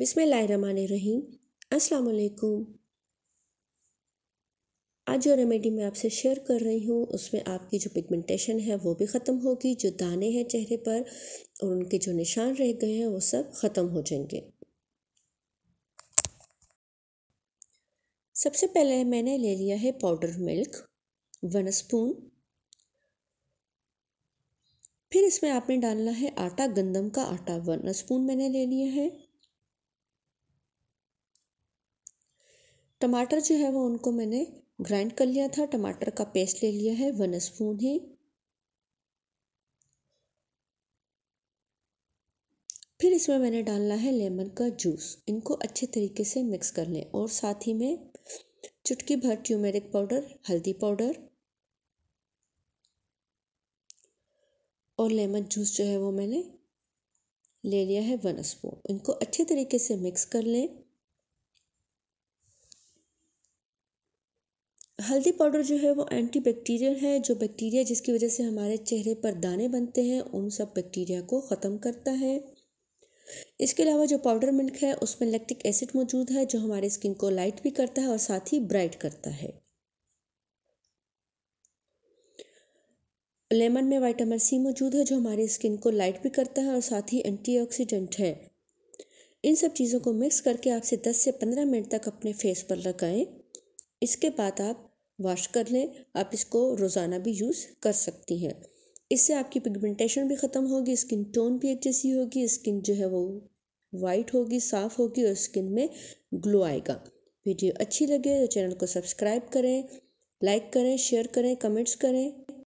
अस्सलाम वालेकुम आज जो रेमेडी मैं आपसे शेयर कर रही हूँ उसमें आपकी जो पिगमेंटेशन है वो भी ख़त्म होगी जो दाने हैं चेहरे पर और उनके जो निशान रह गए हैं वो सब ख़त्म हो जाएंगे सबसे पहले मैंने ले लिया है पाउडर मिल्क वन स्पून फिर इसमें आपने डालना है आटा गंदम का आटा वन स्पून मैंने ले लिया है टमाटर जो है वो उनको मैंने ग्राइंड कर लिया था टमाटर का पेस्ट ले लिया है वन स्पून ही फिर इसमें मैंने डालना है लेमन का जूस इनको अच्छे तरीके से मिक्स कर लें और साथ ही में चुटकी भर ट्यूमेरिक पाउडर हल्दी पाउडर और लेमन जूस जो है वो मैंने ले लिया है वन स्पून इनको अच्छे तरीके से मिक्स कर लें हल्दी पाउडर जो है वो एंटी बैक्टीरियल है जो बैक्टीरिया जिसकी वजह से हमारे चेहरे पर दाने बनते हैं उन सब बैक्टीरिया को ख़त्म करता है इसके अलावा जो पाउडर मिल्क है उसमें लैक्टिक एसिड मौजूद है जो हमारे स्किन को लाइट भी करता है और साथ ही ब्राइट करता है लेमन में वाइटामिन सी मौजूद है जो हमारी स्किन को लाइट भी करता है और साथ ही एंटीऑक्सीडेंट है इन सब चीज़ों को मिक्स करके आपसे 10 से 15 मिनट तक अपने फेस पर लगाएं इसके बाद आप वॉश कर लें आप इसको रोज़ाना भी यूज़ कर सकती हैं इससे आपकी पिगमेंटेशन भी ख़त्म होगी स्किन टोन भी अच्छी सी होगी स्किन जो है वो वाइट होगी साफ़ होगी और स्किन में ग्लो आएगा वीडियो अच्छी लगे तो चैनल को सब्सक्राइब करें लाइक करें शेयर करें कमेंट्स करें